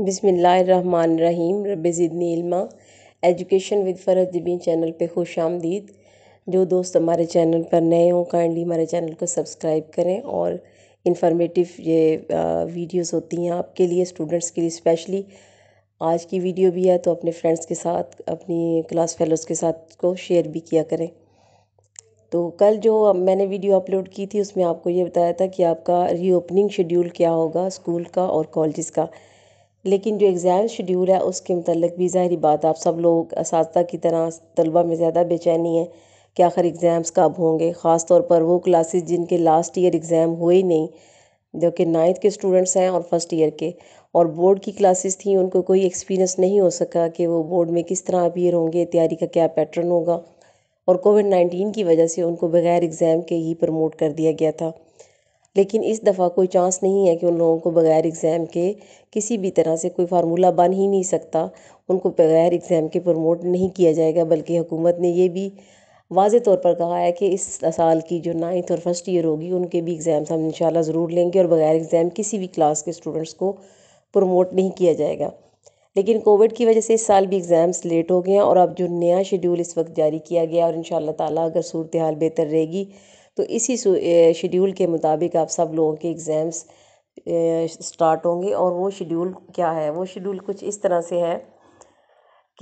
बिसमीम रबीज़िदनी इल्मा education with Farhat Jabeen channel पे खुश आमदीद जो दोस्त हमारे चैनल पर नए हों काइंडली हमारे चैनल को सब्सक्राइब करें और इन्फॉर्मेटिव ये वीडियोस होती हैं आपके लिए स्टूडेंट्स के लिए स्पेशली आज की वीडियो भी है तो अपने फ्रेंड्स के साथ अपनी क्लास फेलोज़ के साथ को शेयर भी किया करें तो कल जो मैंने वीडियो अपलोड की थी उसमें आपको ये बताया था कि आपका रीओपनिंग शेड्यूल क्या होगा स्कूल का और कॉलेज़ का लेकिन जो एग्ज़ाम शेड्यूल है उसके मतलब भी ज़ाहिर बात आप सब लोग इस की तरह तलबा में ज़्यादा बेचैनी है कि आखिर एग्ज़ाम्स कब होंगे ख़ास तौर पर वो क्लासेस जिनके लास्ट ईयर एग्ज़ाम हुए ही नहीं जो कि नाइन्थ के स्टूडेंट्स हैं और फर्स्ट ईयर के और बोर्ड की क्लासेस थी उनको कोई एक्सपीरियंस नहीं हो सका कि वो बोर्ड में किस तरह अपीयर होंगे तैयारी का क्या पैटर्न होगा और कोविड नाइन्टीन की वजह से उनको बग़ैर एग्ज़ाम के ही प्रमोट कर दिया गया था लेकिन इस दफ़ा कोई चांस नहीं है कि उन लोगों को बगैर एग्ज़ाम के किसी भी तरह से कोई फार्मूला बन ही नहीं सकता उनको बगैर एग्ज़ाम के प्रमोट नहीं किया जाएगा बल्कि हुकूमत ने यह भी वाज तौर पर कहा है कि इस साल की जो नाइन्थ और फर्स्ट ईयर होगी उनके भी एग्ज़ाम्स हम इन ज़रूर लेंगे और बगैर एग्ज़ाम किसी भी क्लास के स्टूडेंट्स को प्रमोट नहीं किया जाएगा लेकिन कोविड की वजह से इस साल भी एग्ज़ाम्स लेट हो गए हैं और अब जो नया शेड्यूल इस वक्त जारी किया गया और इन ताला अगर सूरत हाल बेहतर रहेगी तो इसी शेड्यूल के मुताबिक आप सब लोगों के एग्ज़ाम्स स्टार्ट होंगे और वो शेड्यूल क्या है वो शेड्यूल कुछ इस तरह से है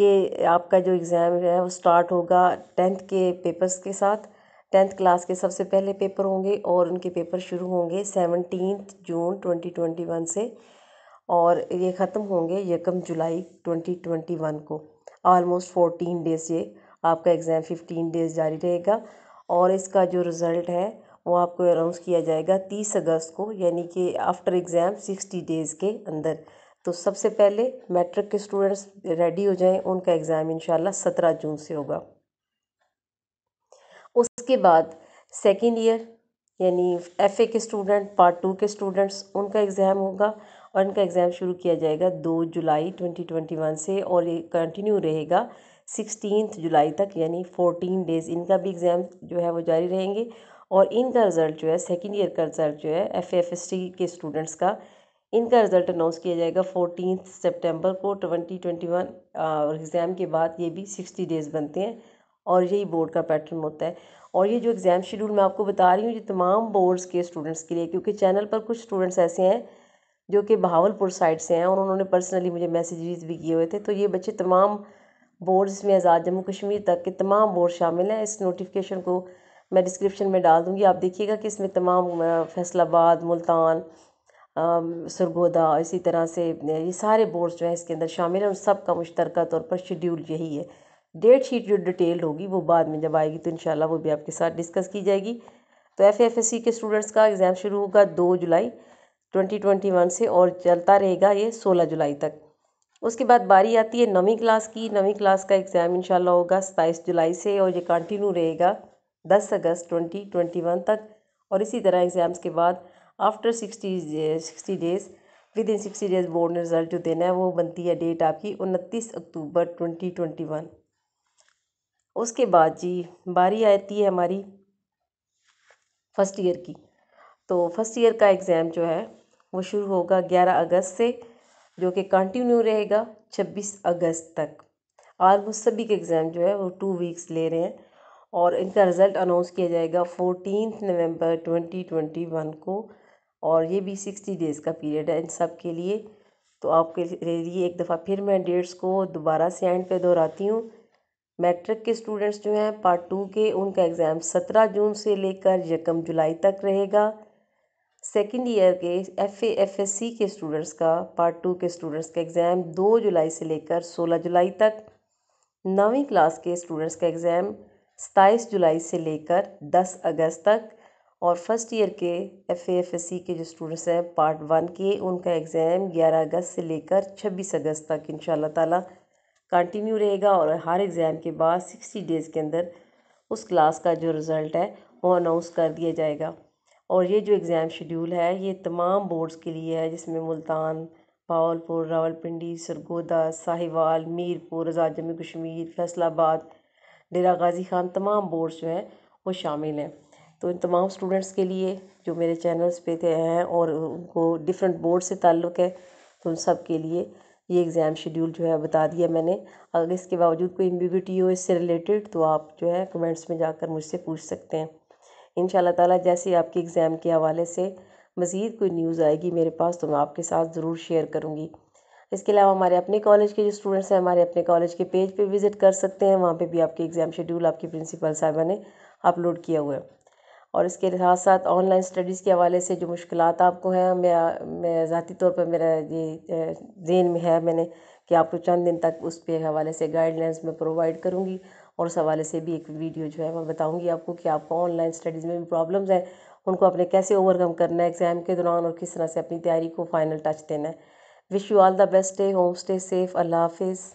कि आपका जो एग्ज़ाम है वो स्टार्ट होगा टेंथ के पेपर्स के साथ टेंथ क्लास के सबसे पहले पेपर होंगे और उनके पेपर शुरू होंगे seventeen June twenty twenty one से और ये ख़त्म होंगे यकम जुलाई ट्वेंटी ट्वेंटी वन को आलमोस्ट फोर्टीन डेज़ ये आपका एग्ज़ाम फिफ्टीन डेज़ जारी रहेगा और इसका जो रिज़ल्ट है वो आपको अनाउंस किया जाएगा तीस अगस्त को यानी कि आफ्टर एग्ज़ाम सिक्सटी डेज़ के अंदर तो सबसे पहले मैट्रिक के स्टूडेंट्स रेडी हो जाएं उनका एग्ज़ाम इंशाल्लाह सत्रह जून से होगा उसके बाद सेकेंड ईयर यानी एफ ए के स्टूडेंट पार्ट टू के स्टूडेंट्स उनका एग्ज़ाम होगा और इनका एग्ज़ाम शुरू किया जाएगा दो जुलाई ट्वेंटी ट्वेंटी वन से और ये कंटिन्यू रहेगा सिक्सटीनथ जुलाई तक यानी फ़ोर्टीन डेज़ इनका भी एग्ज़ाम जो है वो जारी रहेंगे और इनका रिज़ल्ट जो है सेकेंड ईयर का रिज़ल्ट जो है एफ एफ एस टी के स्टूडेंट्स का इनका रिज़ल्ट अनाउंस किया जाएगा फ़ोर्टीन सेप्टेम्बर को ट्वेंटी ट्वेंटी वन और एग्ज़ाम के बाद ये भी सिक्सटी डेज़ बनते हैं और यही बोर्ड का पैटर्न होता है और ये जो एग्ज़ाम शेड्यूल मैं आपको बता रही हूँ ये तमाम बोर्ड्स के स्टूडेंट्स के लिए क्योंकि चैनल पर कुछ स्टूडेंट्स ऐसे हैं जो कि बहावलपुर साइड से हैं और उन्होंने पर्सनली मुझे मैसेजेस भी किए हुए थे तो ये बच्चे तमाम बोर्ड्स में आज़ाद जम्मू कश्मीर तक के तमाम बोर्ड शामिल हैं इस नोटिफिकेशन को मैं डिस्क्रिप्शन में डाल दूँगी आप देखिएगा कि इसमें तमाम फैसलाबाद मुल्तान सरगोदा इसी तरह से ये सारे बोर्ड्स जो हैं इसके अंदर शामिल हैं उन सब का मुश्तरक तौर पर शेड्यूल यही है डेट शीट जो डिटेल होगी वो बाद में जब आएगी तो इन वो भी आपके साथ डिस्कस की जाएगी तो एफ एफ एस सी के स्टूडेंट्स का एग्ज़ाम शुरू होगा दो जुलाई 2021 से और चलता रहेगा ये 16 जुलाई तक उसके बाद बारी आती है नवी क्लास की नवी क्लास का एग्ज़ाम इंशाल्लाह होगा सताईस जुलाई से और ये कंटिन्यू रहेगा दस अगस्त ट्वेंटी ट्वेंटी वन तक और इसी तरह एग्ज़ाम्स के बाद after sixty sixty days within sixty days board ने रिज़ल्ट जो देना है वो बनती है डेट आपकी उनतीस अक्टूबर ट्वेंटी ट्वेंटी वन उसके बाद जी बारी आती है हमारी फ़र्स्ट ईयर की तो फर्स्ट ईयर का एग्ज़ाम जो है वो शुरू होगा ग्यारह अगस्त से जो कि कंटिन्यू रहेगा छब्बीस अगस्त तक आलमोस्ट सभी के एग्ज़ाम जो है वो टू वीक्स ले रहे हैं और इनका रिज़ल्ट अनाउंस किया जाएगा fourteen November twenty twenty one को और ये भी सिक्सटी डेज़ का पीरियड है इन सब के लिए तो आपके लिए एक दफ़ा फिर मैं डेट्स को दोबारा से एंड पे दोहराती हूँ मैट्रिक के स्टूडेंट्स जो हैं पार्ट टू के उनका एग्ज़ाम सत्रह जून से लेकर यकम जुलाई तक रहेगा सेकेंड ईयर के एफ एफ एस सी के स्टूडेंट्स का पार्ट टू के स्टूडेंट्स का एग्ज़ाम दो जुलाई से लेकर सोलह जुलाई तक नौवीं क्लास के स्टूडेंट्स का एग्ज़ाम सताईस जुलाई से लेकर दस अगस्त तक और फर्स्ट ईयर के एफ एफ एस सी के जो स्टूडेंट्स हैं पार्ट वन के उनका एग्ज़ाम ग्यारह अगस्त से लेकर छब्बीस अगस्त तक इन ताला कंटिन्यू रहेगा और हर एग्ज़ाम के बाद सिक्सटी डेज़ के अंदर उस क्लास का जो रिज़ल्ट है वो अनाउंस कर दिया जाएगा और ये जो एग्ज़ाम शेड्यूल है ये तमाम बोर्ड्स के लिए है जिसमें मुल्तान पावलपुर रावलपिंडी सरगोदा साहिवाल मीरपुर आज़ाद जम्मू कश्मीर फैसलाबाद डेरा गाज़ी ख़ान तमाम बोर्ड्स जो हैं वो शामिल हैं तो इन तमाम स्टूडेंट्स के लिए जो मेरे चैनल्स पे थे हैं और उनको डिफरेंट बोर्ड से ताल्लुक़ है तो उन सब के लिए ये एग्ज़ाम शेड्यूल जो है बता दिया मैंने अगर इसके बावजूद कोई एम्बिगिटी हो इससे रिलेटेड तो आप जो है कमेंट्स में जाकर मुझसे पूछ सकते हैं इन ताला जैसे ही आपके एग्ज़ाम के हवाले से मज़ीद कोई न्यूज़ आएगी मेरे पास तो मैं आपके साथ ज़रूर शेयर करूँगी इसके अलावा हमारे अपने कॉलेज के जो स्टूडेंट्स हैं हमारे अपने कॉलेज के पेज पे विज़िट कर सकते हैं वहाँ पे भी आपके एग्ज़ाम शेड्यूल आपकी प्रिंसिपल साहबा ने अपलोड किया हुआ है और इसके साथ साथ ऑनलाइन स्टडीज़ के हवाले से जो मुश्किल आपको हैं मेरा मैं ज़ाती तौर पर मेरा ये जेन में है मैंने कि आपको चंद दिन तक उस पे हवाले से गाइडलाइंस मैं प्रोवाइड करूँगी और उस हवाले से भी एक वीडियो जो है मैं बताऊँगी आपको कि आपको ऑनलाइन स्टडीज़ में भी प्रॉब्लम्स हैं उनको अपने कैसे ओवरकम करना है एग्ज़ाम के दौरान और किस तरह से अपनी तैयारी को फ़ाइनल टच देना है wish you all the best day home stay safe अल्लाह हाफिज़